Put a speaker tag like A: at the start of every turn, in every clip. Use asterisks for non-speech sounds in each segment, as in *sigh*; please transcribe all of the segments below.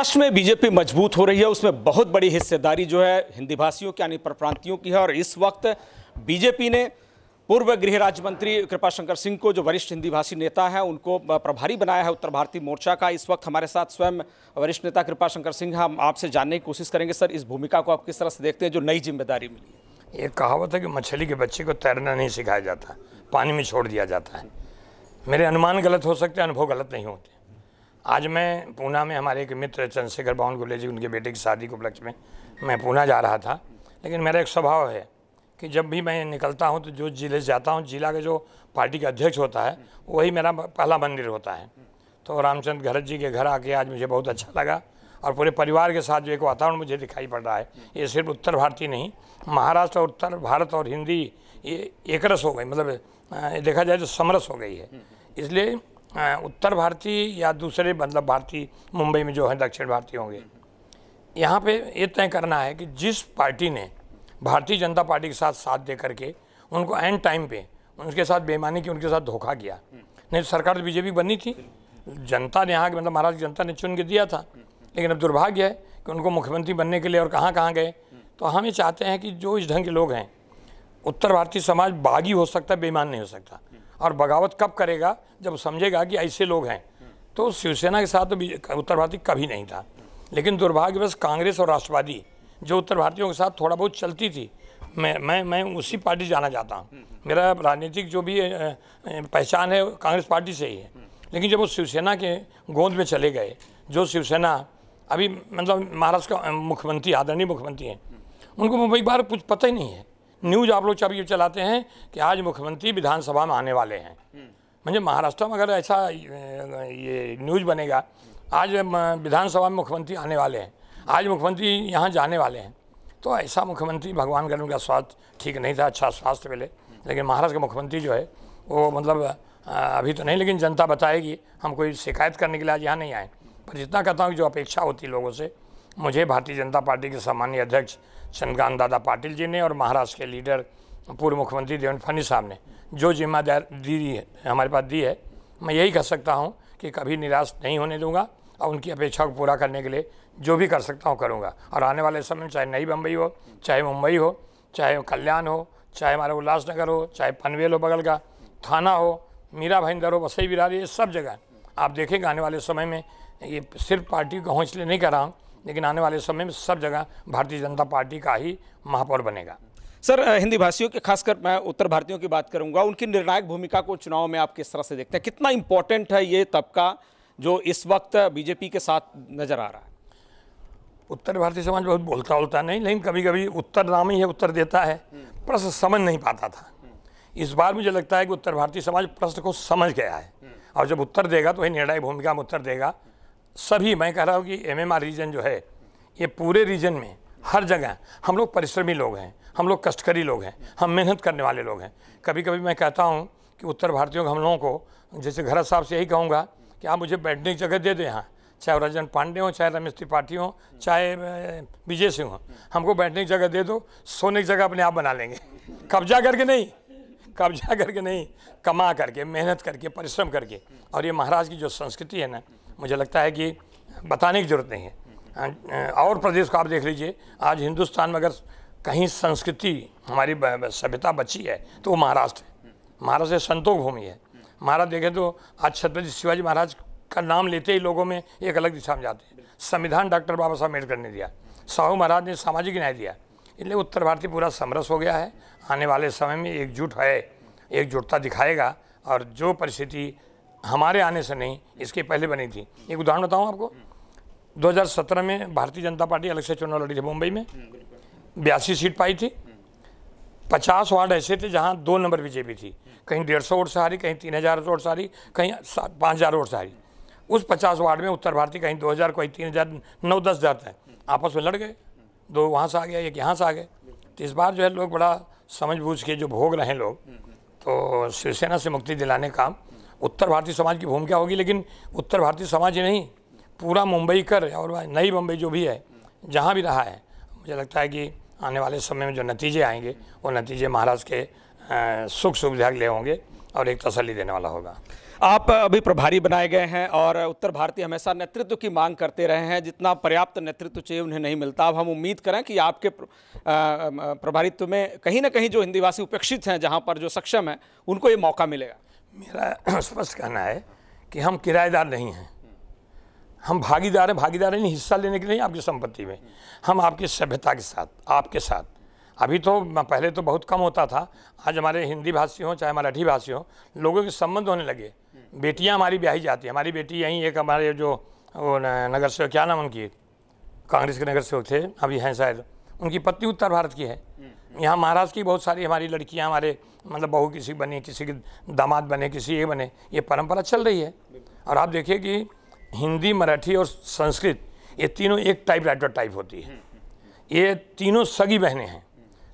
A: महाराष्ट्र में बीजेपी मजबूत हो रही है उसमें बहुत बड़ी हिस्सेदारी जो है हिंदी भाषियों की यानी परप्रांतियों की है और इस वक्त बीजेपी ने पूर्व गृह राज्य मंत्री कृपाशंकर सिंह को जो वरिष्ठ हिंदी भाषी नेता है उनको प्रभारी बनाया है उत्तर भारतीय मोर्चा का इस वक्त हमारे साथ स्वयं वरिष्ठ नेता कृपाशंकर सिंह हम आपसे जानने की कोशिश करेंगे सर इस भूमिका को आप किस तरह से देखते हैं जो नई जिम्मेदारी मिली
B: है ये कहावत है कि मछली के बच्चे को तैरना नहीं सिखाया जाता पानी में छोड़ दिया जाता है
A: मेरे अनुमान गलत
B: हो सकते हैं अनुभव गलत नहीं होते आज मैं पूना में हमारे एक मित्र चंद्रशेखर बावन गुले जी उनके बेटे की शादी के उपलक्ष्य में मैं पूना जा रहा था लेकिन मेरा एक स्वभाव है कि जब भी मैं निकलता हूँ तो जो जिले से जाता हूँ जिला के जो पार्टी का अध्यक्ष होता है वही मेरा पहला मंदिर होता है तो रामचंद्र घरत जी के घर आके आज मुझे बहुत अच्छा लगा और पूरे परिवार के साथ जो एक वातावरण मुझे दिखाई पड़ रहा है ये सिर्फ उत्तर भारतीय नहीं महाराष्ट्र और उत्तर भारत और हिंदी ये एकरस हो गई मतलब देखा जाए तो समरस हो गई है इसलिए उत्तर भारतीय या दूसरे मतलब भारतीय मुंबई में जो है दक्षिण भारतीय होंगे यहाँ पे ये तय करना है कि जिस पार्टी ने भारतीय जनता पार्टी के साथ साथ दे करके उनको एंड टाइम पे उनके साथ बेईमानी की उनके साथ धोखा किया नहीं सरकार तो बीजेपी बनी थी जनता ने यहाँ मतलब महाराज जनता ने चुन के दिया था लेकिन अब दुर्भाग्य है कि उनको मुख्यमंत्री बनने के लिए और कहाँ कहाँ गए तो हम ये चाहते हैं कि जो इस ढंग के लोग हैं उत्तर भारतीय समाज बागी हो सकता है बेईमान नहीं हो सकता और बगावत कब करेगा जब समझेगा कि ऐसे लोग हैं तो शिवसेना के साथ तो उत्तर भारतीय कभी नहीं था लेकिन दुर्भाग्यवश कांग्रेस और राष्ट्रवादी जो उत्तर भारतीयों के साथ थोड़ा बहुत चलती थी मैं मैं मैं उसी पार्टी जाना चाहता हूँ मेरा राजनीतिक जो भी पहचान है कांग्रेस पार्टी से ही है लेकिन जब वो शिवसेना के गोद में चले गए जो शिवसेना अभी मतलब महाराष्ट्र का मुख्यमंत्री आदरणीय मुख्यमंत्री हैं उनको मुंबई बार कुछ पता ही नहीं है न्यूज आप लोग ये चलाते हैं कि आज मुख्यमंत्री विधानसभा में आने वाले हैं मुझे महाराष्ट्र में अगर ऐसा ये न्यूज बनेगा आज विधानसभा में मुख्यमंत्री आने वाले हैं आज मुख्यमंत्री यहाँ जाने वाले हैं तो ऐसा मुख्यमंत्री भगवान का उनका स्वास्थ्य ठीक नहीं था अच्छा स्वास्थ्य मिले लेकिन महाराष्ट्र का मुख्यमंत्री जो है वो मतलब अभी तो नहीं लेकिन जनता बताएगी हम कोई शिकायत करने के लिए आज यहाँ नहीं आए पर जितना कहता हूँ जो अपेक्षा होती लोगों से मुझे भारतीय जनता पार्टी के सामान्य अध्यक्ष चंद्रकांत दादा पाटिल जी ने और महाराष्ट्र के लीडर पूर्व मुख्यमंत्री देवेंद्र फडणवीस साहब ने जो जिम्मेदारी दी है हमारे पास दी है मैं यही कह सकता हूँ कि कभी निराश नहीं होने दूंगा और उनकी अपेक्षा को पूरा करने के लिए जो भी कर सकता हूँ करूँगा और आने वाले समय में चाहे नई बम्बई हो चाहे मुंबई हो चाहे कल्याण हो चाहे हमारा उल्लासनगर हो चाहे पनवेल हो बगल का थाना हो मीरा भाईंदर हो वसई बिरारी ये सब जगह आप देखेंगे आने वाले समय में ये सिर्फ पार्टी को हौसले नहीं कर रहा हूँ लेकिन आने वाले समय में सब जगह
A: भारतीय जनता पार्टी का ही महापौर बनेगा सर हिंदी भाषियों के खासकर मैं उत्तर भारतीयों की बात करूंगा उनकी निर्णायक भूमिका को चुनाव में आप किस तरह से देखते हैं कितना इम्पोर्टेंट है ये तबका जो इस वक्त बीजेपी के साथ नज़र आ रहा है
B: उत्तर भारतीय समाज बहुत बोलता बोलता नहीं लेकिन कभी कभी उत्तर नाम ही है उत्तर देता है प्रश्न समझ नहीं पाता था इस बार मुझे लगता है कि उत्तर भारतीय समाज प्रश्न को समझ गया है हम्म। और जब उत्तर देगा तो वही निर्णायक भूमिका में उत्तर देगा सभी मैं कह रहा हूँ कि एमएमआर रीजन जो है ये पूरे रीजन में हर जगह हम लोग परिश्रमी लोग हैं हम लोग कष्टकरी लोग हैं हम मेहनत करने वाले लोग हैं कभी कभी मैं कहता हूँ कि उत्तर भारतीयों हम लोगों को जैसे घर साहब से यही कहूँगा कि आप मुझे बैठने की जगह दे दें यहाँ चाहे रजन पांडे हों चाहे रमेश त्रिपाठी हों चाहे विजय सिंह हों हमको बैठने की जगह दे दो सोने की जगह अपने आप बना लेंगे *laughs* कब्जा करके नहीं कब्जा *laughs* करके नहीं कमा करके मेहनत करके परिश्रम करके और ये महाराज की जो संस्कृति है ना मुझे लगता है कि बताने की ज़रूरत नहीं है अं, और प्रदेश को आप देख लीजिए आज हिंदुस्तान में अगर कहीं संस्कृति हमारी सभ्यता बची है तो वो महाराष्ट्र है महाराष्ट्र संतों भूमि है महाराज देखें तो आज छत्रपति शिवाजी महाराज का नाम लेते ही लोगों में एक अलग दिशा में जाते हैं संविधान डॉक्टर बाबा साहब अम्बेडकर ने दिया साहू महाराज ने सामाजिक न्याय दिया इसलिए उत्तर भारतीय पूरा समरस हो गया है आने वाले समय में एकजुट है एकजुटता दिखाएगा और जो परिस्थिति हमारे आने से नहीं इसके पहले बनी थी एक उदाहरण बताऊँ आपको 2017 में भारतीय जनता पार्टी अलग से चुनाव लड़ी थी मुंबई में बयासी सीट पाई थी पचास वार्ड ऐसे थे जहाँ दो नंबर बीजेपी थी कहीं डेढ़ सौ वोट से हारी कहीं तीन हज़ार वोट से हारी कहीं पाँच हज़ार वोट से हारी उस पचास वार्ड में उत्तर भारतीय कहीं दो हज़ार कहीं तीन हज़ार नौ दस हज़ार थे आपस में लड़ गए दो वहाँ से आ गया एक यहाँ से आ गए तो इस बार जो है लोग बड़ा समझ बूझ के जो भोग रहे हैं लोग तो शिवसेना से मुक्ति दिलाने का उत्तर भारतीय समाज की भूमिका होगी लेकिन उत्तर भारतीय समाज ही नहीं पूरा मुंबई कर और नई मुंबई जो भी है जहाँ भी रहा है मुझे लगता है कि आने वाले समय में जो नतीजे आएंगे वो नतीजे महाराष्ट्र के सुख सुविधा के लिए होंगे और एक तसली देने वाला होगा
A: आप अभी प्रभारी बनाए गए हैं और उत्तर भारतीय हमेशा नेतृत्व की मांग करते रहे हैं जितना पर्याप्त नेतृत्व चाहिए उन्हें नहीं मिलता अब हम उम्मीद करें कि आपके प्रभारित्व में कहीं ना कहीं जो हिंदीवासी उपेक्षित हैं जहाँ पर जो सक्षम है उनको ये मौका मिलेगा
B: मेरा *clears throat* स्पष्ट कहना है कि हम किराएदार नहीं हैं हम भागीदार हैं भागीदार नहीं हिस्सा लेने के लिए आपकी संपत्ति में हम आपकी सभ्यता के साथ आपके साथ अभी तो पहले तो बहुत कम होता था आज हमारे हिंदी भाषी हों चाहे मराठी भाषी हों लोगों के संबंध होने लगे बेटियां हमारी ब्याही जाती हैं हमारी बेटी यहीं एक हमारे जो वो नगर सेवक क्या नाम उनकी कांग्रेस के नगर सेवक थे अभी हैं शायद उनकी पत्नी उत्तर भारत की है हम्म। यहाँ महाराष्ट्र की बहुत सारी हमारी लड़कियाँ हमारे मतलब बहू किसी बनी किसी के दामाद बने किसी ये बने ये परंपरा चल रही है और आप देखिए कि हिंदी मराठी और संस्कृत ये तीनों एक टाइप राइटर टाइप होती है हम्म, हम्म, ये तीनों सगी बहनें हैं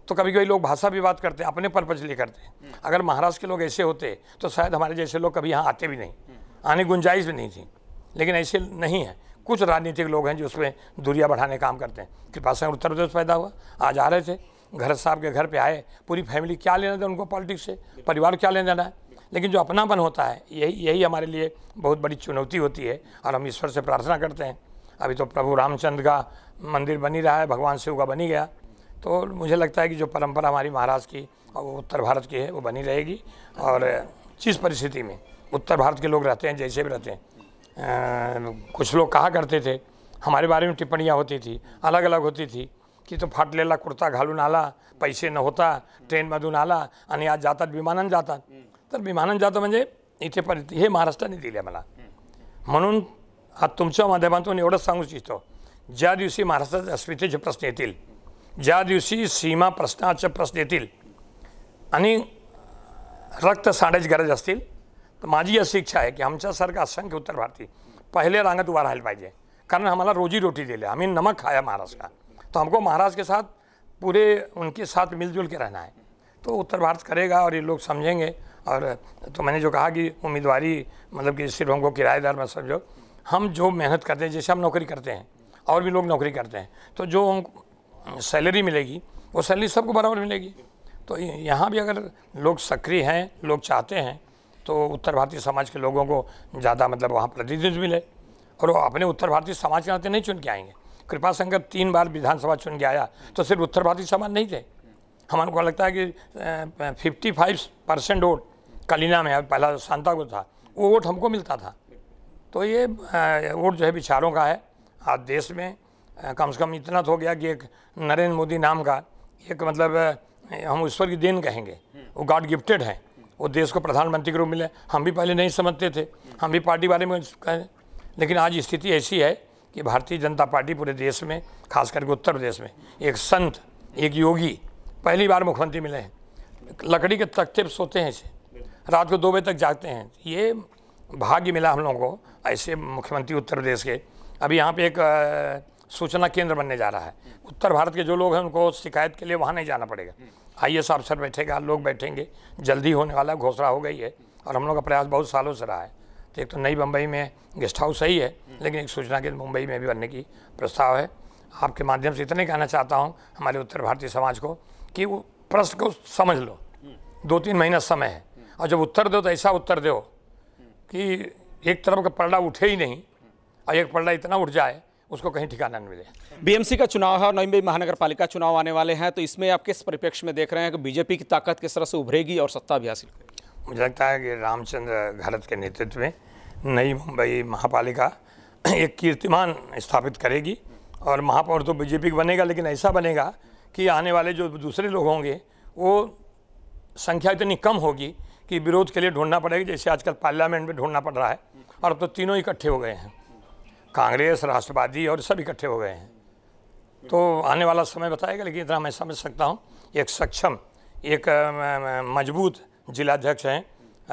B: तो कभी कभी लोग भाषा भी बात करते हैं अपने पर्पज लिए करते हैं हम्म। अगर महाराष्ट्र के लोग ऐसे होते तो शायद हमारे जैसे लोग कभी यहाँ आते भी नहीं हम्म। आने गुंजाइश भी नहीं थी लेकिन ऐसे नहीं है कुछ राजनीतिक लोग हैं जो उसमें दूरिया बढ़ाने काम करते हैं कृपा सिंह उत्तर प्रदेश पैदा हुआ आज आ रहे थे घर साहब के घर पे आए पूरी फैमिली क्या लेना देना उनको पॉलिटिक्स से परिवार क्या लेना देना है लेकिन जो अपनापन होता है यही यही हमारे लिए बहुत बड़ी चुनौती होती है और हम ईश्वर से प्रार्थना करते हैं अभी तो प्रभु रामचंद्र का मंदिर बनी रहा है भगवान शिव का बनी गया तो मुझे लगता है कि जो परंपरा हमारी महाराष्ट्र की और उत्तर भारत की है वो बनी रहेगी और जिस परिस्थिति में उत्तर भारत के लोग रहते हैं जैसे भी रहते हैं आ, कुछ लोग कहा करते थे हमारे बारे में टिप्पणियाँ होती थी अलग अलग होती थी कि तो फाट लेला कुर्ता घालू आला पैसे न होता ट्रेन मधु आला आणि आज जाता तो विमान जाता तर विमानानं जाता म्हणजे इथे पर हे महाराष्ट्राने दिले मला म्हणून आज तुमच्या माध्यमातून एवढंच सांगू इच्छितो ज्या दिवशी महाराष्ट्राच्या अस्मितेचे प्रश्न येतील ज्यादा सीमा प्रश्नाच प्रश्न आनी आणि रक्त की गरज आती तो माजी अशी इच्छा कि आम सारा असंख्य उत्तर भारतीय पहले रांगत उभा रहा पाजे कारण हमारा रोजी रोटी दे हमें नमक खाया महाराष्ट्र का तो हमको महाराष्ट्र के साथ पूरे उनके साथ मिलजुल के रहना है तो उत्तर भारत करेगा और ये लोग समझेंगे और तो मैंने जो कहा कि उम्मीदवारी मतलब कि सिर्फ हमको किराएदार में समझो हम जो मेहनत करते हैं जैसे हम नौकरी करते हैं और भी लोग नौकरी करते हैं तो जो हाँ। सैलरी मिलेगी वो सैलरी सबको बराबर मिलेगी तो यहाँ भी अगर लोग सक्रिय हैं लोग चाहते हैं तो उत्तर भारतीय समाज के लोगों को ज़्यादा मतलब वहाँ प्रतिनिधित्व मिले और वो अपने उत्तर भारतीय समाज के नाते नहीं चुन के आएंगे कृपा संगत तीन बार विधानसभा चुन के आया तो सिर्फ उत्तर भारतीय समाज नहीं थे हमारे को लगता है कि fifty five percent vote Kalina में पहला शांता को था वो वोट हमको मिलता था तो ये वोट जो है विचारों का है आज देश में कम से कम इतना तो हो गया कि एक नरेंद्र मोदी नाम का एक मतलब हम ईश्वर की देन कहेंगे वो गॉड गिफ्टेड हैं वो देश को प्रधानमंत्री के रूप मिले हम भी पहले नहीं समझते थे हम भी पार्टी बारे में कहें लेकिन आज स्थिति ऐसी है कि भारतीय जनता पार्टी पूरे देश में खास करके उत्तर प्रदेश में एक संत एक योगी पहली बार मुख्यमंत्री मिले हैं लकड़ी के तख्ते पर सोते हैं इसे रात को दो बजे तक जागते हैं ये भाग्य मिला हम लोगों को ऐसे मुख्यमंत्री उत्तर प्रदेश के अभी यहाँ पे एक सूचना केंद्र बनने जा रहा है उत्तर भारत के जो लोग हैं उनको शिकायत के लिए वहाँ नहीं जाना पड़ेगा आई एस अफसर बैठेगा लोग बैठेंगे जल्दी होने वाला घोषणा हो गई है और हम लोग का प्रयास बहुत सालों से रहा है तो एक तो नई बम्बई में गेस्ट हाउस सही है लेकिन एक सूचना केंद्र मुंबई में भी बनने की प्रस्ताव है आपके माध्यम से इतने कहना चाहता हूँ हमारे उत्तर भारतीय समाज को कि वो प्रश्न को समझ लो दो तीन महीना समय है और जब उत्तर दो तो ऐसा उत्तर दो कि एक तरफ का पलड़ा उठे
A: ही नहीं और एक पलड़ा इतना उठ जाए उसको कहीं ठिकाना नहीं मिले बीएमसी का चुनाव है और नई महानगर पालिका चुनाव आने वाले हैं तो इसमें आप किस परिप्रेक्ष्य में देख रहे हैं कि बीजेपी की ताकत किस तरह से उभरेगी और सत्ता भी हासिल करेगी
B: मुझे लगता है कि रामचंद्र घरत के नेतृत्व में नई मुंबई महापालिका एक कीर्तिमान स्थापित करेगी और महापौर तो बीजेपी का बनेगा लेकिन ऐसा बनेगा कि आने वाले जो दूसरे लोग होंगे वो संख्या इतनी कम होगी कि विरोध के लिए ढूंढना पड़ेगा जैसे आजकल पार्लियामेंट में ढूंढना पड़ रहा है और अब तो तीनों इकट्ठे हो गए हैं कांग्रेस राष्ट्रवादी और सब इकट्ठे हो गए हैं तो आने वाला समय बताएगा लेकिन इतना मैं समझ सकता हूँ एक सक्षम एक मजबूत जिलाध्यक्ष हैं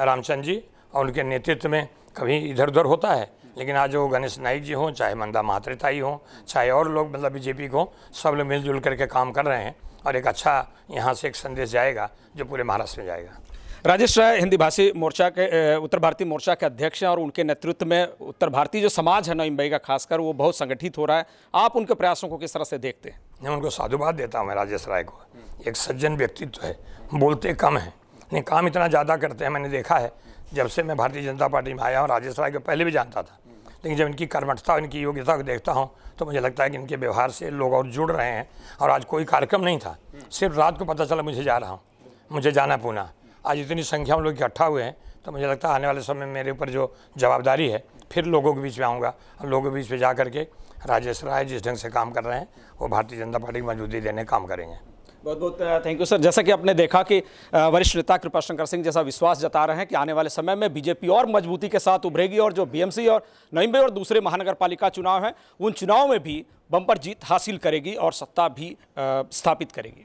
B: रामचंद्र जी और उनके नेतृत्व में कभी इधर उधर होता है लेकिन आज वो गणेश नाइक जी हों चाहे मंदा महात्रेताई हों चाहे और लोग मतलब बीजेपी को सब लोग मिलजुल करके काम कर रहे हैं और एक अच्छा यहाँ से एक संदेश जाएगा जो पूरे महाराष्ट्र में जाएगा
A: राजेश राय हिंदी भाषी मोर्चा के उत्तर भारतीय मोर्चा के अध्यक्ष हैं और उनके नेतृत्व में उत्तर भारतीय जो समाज है नई मुंबई का खासकर वो बहुत संगठित हो रहा है आप उनके प्रयासों को किस तरह से देखते हैं मैं
B: उनको साधुवाद देता हूँ मैं राजेश राय को एक सज्जन व्यक्तित्व है बोलते कम है नहीं काम इतना ज़्यादा करते हैं मैंने देखा है जब से मैं भारतीय जनता पार्टी में आया हूँ राजेश राय को पहले भी जानता था लेकिन जब इनकी कर्मठता इनकी योग्यता को देखता हूँ तो मुझे लगता है कि इनके व्यवहार से लोग और जुड़ रहे हैं और आज कोई कार्यक्रम नहीं था सिर्फ रात को पता चला मुझे जा रहा हूँ मुझे जाना पूना आज इतनी संख्या में लोग इकट्ठा हुए हैं तो मुझे लगता है आने वाले समय मेरे ऊपर जो जवाबदारी है फिर लोगों के बीच में आऊँगा और लोगों के बीच में जा करके राजेश राय जिस ढंग से काम कर रहे हैं वो भारतीय जनता पार्टी की मौजूदगी देने काम करेंगे
A: बहुत बहुत थैंक यू सर जैसा कि आपने देखा कि वरिष्ठ नेता कृपा शंकर सिंह जैसा विश्वास जता रहे हैं कि आने वाले समय में बीजेपी और मजबूती के साथ उभरेगी और जो बीएमसी और नईम्बे और दूसरे महानगर पालिका चुनाव हैं उन चुनाव में भी बम्पर जीत हासिल करेगी और सत्ता भी स्थापित करेगी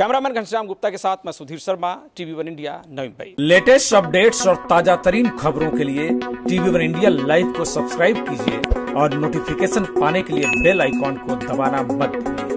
A: कैमरामैन घनश्याम गुप्ता के साथ मैं Sudhir Sharma TV one India Navi Mumbai latest updates और ताजा तरीन खबरों के लिए टीवी वन इंडिया लाइव को सब्सक्राइब कीजिए और नोटिफिकेशन पाने के लिए बेल आइकॉन को दबाना मत भूलिए